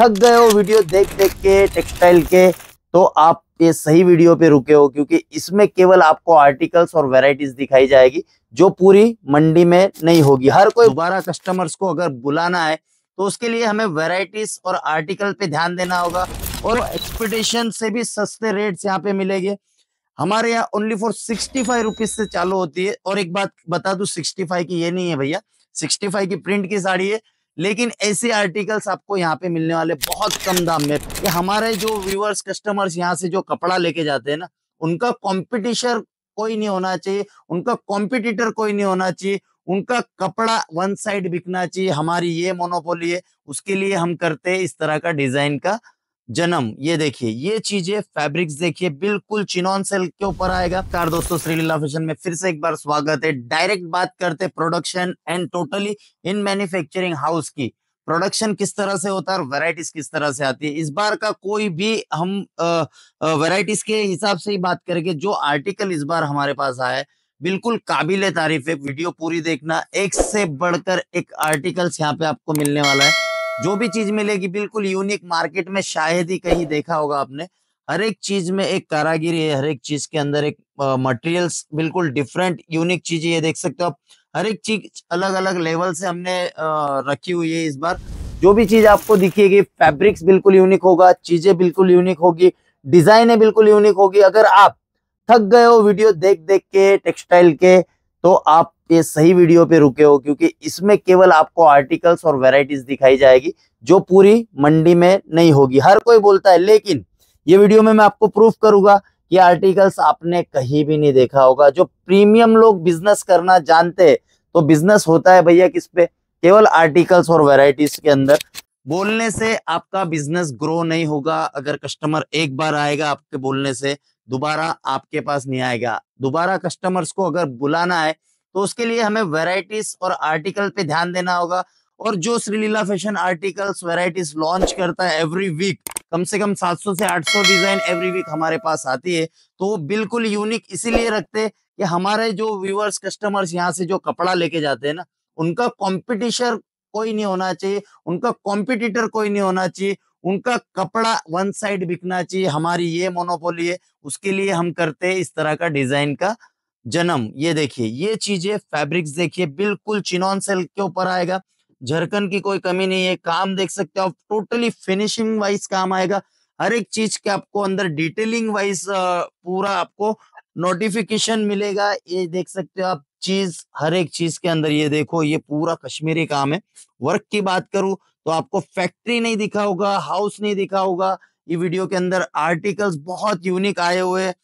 थक गए हो वीडियो देख देख के टेक्सटाइल के तो आप ये सही वीडियो पे रुके हो क्योंकि इसमें केवल आपको आर्टिकल्स और वेराइटीज दिखाई जाएगी जो पूरी मंडी में नहीं होगी हर कोई दोबारा कस्टमर्स को अगर बुलाना है तो उसके लिए हमें वेराइटीज और आर्टिकल पे ध्यान देना होगा और एक्सपेक्टेशन से भी सस्ते रेट्स यहाँ पे मिलेंगे हमारे यहाँ only for sixty five rupees से चालू होती है और एक बात बता दू सिक्सटी फाइव की ये नहीं है भैया सिक्सटी फाइव की प्रिंट की साड़ी है लेकिन ऐसे आर्टिकल्स आपको यहाँ पे मिलने वाले बहुत कम दाम में कि हमारे जो व्यूअर्स कस्टमर्स यहाँ से जो कपड़ा लेके जाते हैं ना उनका कॉम्पिटिशन कोई नहीं होना चाहिए उनका कॉम्पिटिटर कोई नहीं होना चाहिए उनका कपड़ा वन साइड बिकना चाहिए हमारी ये मोनोपोली है उसके लिए हम करते हैं इस तरह का डिजाइन का जन्म ये देखिए ये चीजें फैब्रिक्स देखिए बिल्कुल चिनॉन सेल के ऊपर आएगा कार दोस्तों श्रीलीला फैशन में फिर से एक बार स्वागत है डायरेक्ट बात करते production and totally in manufacturing house की प्रोडक्शन किस तरह से होता है और वेराइटीज किस तरह से आती है इस बार का कोई भी हम वेराइटीज के हिसाब से ही बात करेंगे जो आर्टिकल इस बार हमारे पास आया है बिल्कुल काबिल तारीफ है वीडियो पूरी देखना एक से बढ़कर एक आर्टिकल्स यहाँ पे आपको मिलने वाला है जो भी चीज मिलेगी बिल्कुल यूनिक मार्केट में शायद ही कहीं देखा होगा आपने हर एक चीज में एक कारागिरी है हर एक चीज के अंदर एक मटेरियल्स बिल्कुल डिफरेंट यूनिक चीज ये देख सकते हो आप हर एक चीज अलग अलग लेवल से हमने आ, रखी हुई है इस बार जो भी चीज आपको दिखेगी फैब्रिक्स बिल्कुल यूनिक होगा चीजें बिल्कुल यूनिक होगी डिजाइने बिल्कुल यूनिक होगी अगर आप थक गए हो वीडियो देख देख के टेक्सटाइल के तो आप ये सही वीडियो पे रुके हो क्योंकि इसमें केवल आपको आर्टिकल्स और वेराइटीज दिखाई जाएगी जो पूरी मंडी में नहीं होगी हर कोई बोलता है लेकिन ये वीडियो में मैं आपको प्रूफ करूंगा कि आर्टिकल्स आपने कहीं भी नहीं देखा होगा जो प्रीमियम लोग बिजनेस करना जानते हैं तो बिजनेस होता है भैया किस पे केवल आर्टिकल्स और वेराइटीज के अंदर बोलने से आपका बिजनेस ग्रो नहीं होगा अगर कस्टमर एक बार आएगा आपके बोलने से दोबारा आपके पास नहीं आएगा दोबारा कस्टमर्स को अगर बुलाना है तो उसके लिए हमें वेराइटीज और आर्टिकल पे ध्यान देना होगा और जो Sreeleela fashion articles varieties launch करता है एवरी वीक कम से कम 700 से 800 डिजाइन एवरी वीक हमारे पास आती है तो वो बिल्कुल यूनिक इसीलिए रखते हैं कि हमारे जो व्यूअर्स कस्टमर्स यहाँ से जो कपड़ा लेके जाते हैं ना उनका कॉम्पिटिशन कोई नहीं होना चाहिए उनका कॉम्पिटिटर कोई नहीं होना चाहिए उनका कपड़ा वन साइड बिकना चाहिए हमारी ये मोनोपोली है उसके लिए हम करते हैं इस तरह का डिजाइन का जन्म ये देखिए ये चीजें फैब्रिक्स देखिए बिल्कुल चिनॉन सेल के ऊपर आएगा झरकन की कोई कमी नहीं है काम देख सकते हो टोटली फिनिशिंग वाइज काम आएगा हर एक चीज के आपको अंदर डिटेलिंग वाइज पूरा आपको नोटिफिकेशन मिलेगा ये देख सकते हो आप चीज हर एक चीज के अंदर ये देखो ये पूरा कश्मीरी काम है वर्क की बात करूं तो आपको फैक्ट्री नहीं दिखा होगा हाउस नहीं दिखा होगा ये वीडियो के अंदर आर्टिकल्स बहुत यूनिक आए हुए हैं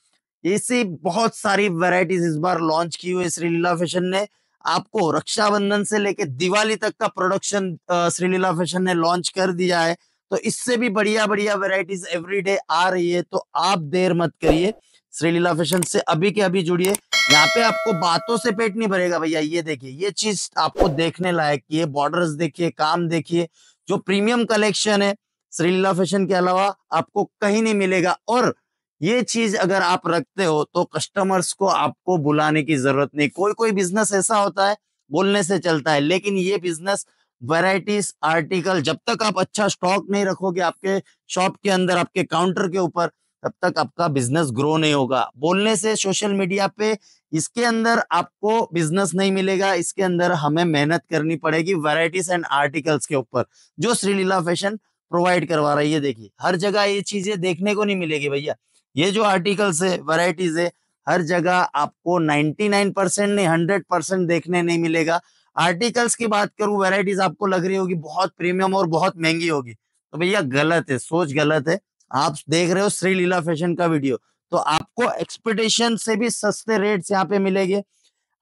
ऐसे बहुत सारी वेराइटीज इस बार लॉन्च की हुई श्रीलीला फैशन ने आपको रक्षाबंधन से लेके दिवाली तक का प्रोडक्शन श्रीलीला फैशन ने लॉन्च कर दिया है तो इससे भी बढ़िया बढ़िया वेराइटीज एवरीडे आ रही है तो आप देर मत करिए श्रीलीला फैशन से अभी के अभी जुड़िए यहाँ पे आपको बातों से पेट नहीं भरेगा भैया ये देखिए ये चीज आपको देखने लायक ये बॉर्डर्स देखिए काम देखिए जो प्रीमियम कलेक्शन है श्रीलीला फैशन के अलावा आपको कहीं नहीं मिलेगा और ये चीज अगर आप रखते हो तो कस्टमर्स को आपको बुलाने की जरूरत नहीं कोई कोई बिजनेस ऐसा होता है बोलने से चलता है लेकिन ये बिजनेस वैरायटीज आर्टिकल जब तक आप अच्छा स्टॉक नहीं रखोगे आपके शॉप के अंदर आपके काउंटर के ऊपर तब तक आपका बिजनेस ग्रो नहीं होगा बोलने से सोशल मीडिया पे इसके अंदर आपको बिजनेस नहीं मिलेगा इसके अंदर हमें मेहनत करनी पड़ेगी वैरायटीज एंड आर्टिकल्स के ऊपर जो श्रीलीला फैशन प्रोवाइड करवा रही है देखिए हर जगह ये चीजें देखने को नहीं मिलेगी भैया ये जो आर्टिकल्स है वराइटीज है हर जगह आपको 99 परसेंट नहीं हंड्रेड परसेंट देखने नहीं मिलेगा आर्टिकल्स की बात करूं वेराइटीज आपको लग रही होगी बहुत प्रीमियम और बहुत महंगी होगी तो भैया गलत है सोच गलत है आप देख रहे हो श्रीलीला फैशन का वीडियो तो आपको एक्सपेक्टेशन से भी सस्ते रेट्स यहाँ पे मिलेंगे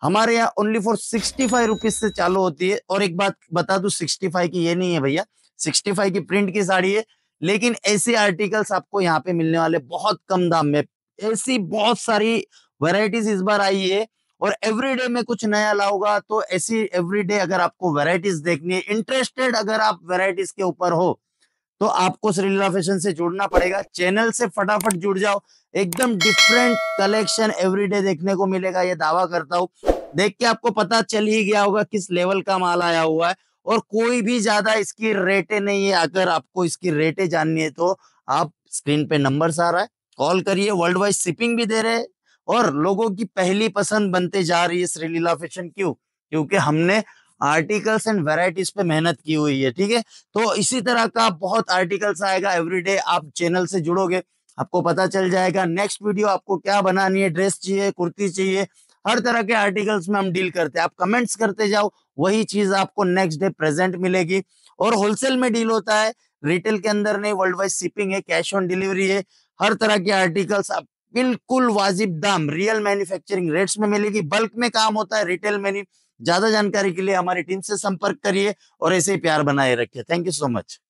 हमारे यहाँ only for sixty five rupees से चालू होती है और एक बात बता दू सिक्सटी फाइव की ये नहीं है भैया सिक्सटी फाइव की प्रिंट की साड़ी है लेकिन ऐसे आर्टिकल्स आपको यहाँ पे मिलने वाले बहुत कम दाम में ऐसी बहुत सारी वेराइटीज इस बार आई है और एवरीडे में कुछ नया लाओगा तो ऐसी एवरीडे अगर आपको वेराइटीज देखनी है इंटरेस्टेड अगर आप वेराइटीज के ऊपर हो तो आपको श्रीला फैशन से जुड़ना पड़ेगा चैनल से फटाफट जुड़ जाओ एकदम डिफरेंट कलेक्शन एवरीडे देखने को मिलेगा ये दावा करता हूँ देख के आपको पता चल ही गया होगा किस लेवल का माल आया हुआ है और कोई भी ज्यादा इसकी रेटे नहीं है अगर आपको इसकी रेटे जाननी है तो आप स्क्रीन पे नंबर्स आ रहा है कॉल करिए वर्ल्ड वाइड शिपिंग भी दे रहे हैं और लोगों की पहली पसंद बनते जा रही है श्रीलीला फैशन क्यों क्योंकि हमने आर्टिकल्स एंड वेराइटीज पे मेहनत की हुई है ठीक है तो इसी तरह का बहुत आर्टिकल्स आएगा एवरीडे आप चैनल से जुड़ोगे आपको पता चल जाएगा नेक्स्ट वीडियो आपको क्या बनानी है ड्रेस चाहिए कुर्ती चाहिए हर तरह के आर्टिकल्स में हम डील करते हैं आप कमेंट्स करते जाओ वही चीज आपको नेक्स्ट डे प्रेजेंट मिलेगी और होलसेल में डील होता है रिटेल के अंदर नहीं वर्ल्ड वाइड शिपिंग है कैश ऑन डिलीवरी है हर तरह के आर्टिकल्स आप बिल्कुल वाजिब दाम रियल मैन्युफैक्चरिंग रेट्स में मिलेगी बल्क में काम होता है रिटेल में ज्यादा जानकारी के लिए हमारी टीम से संपर्क करिए और ऐसे ही प्यार बनाए रखिए थैंक यू सो मच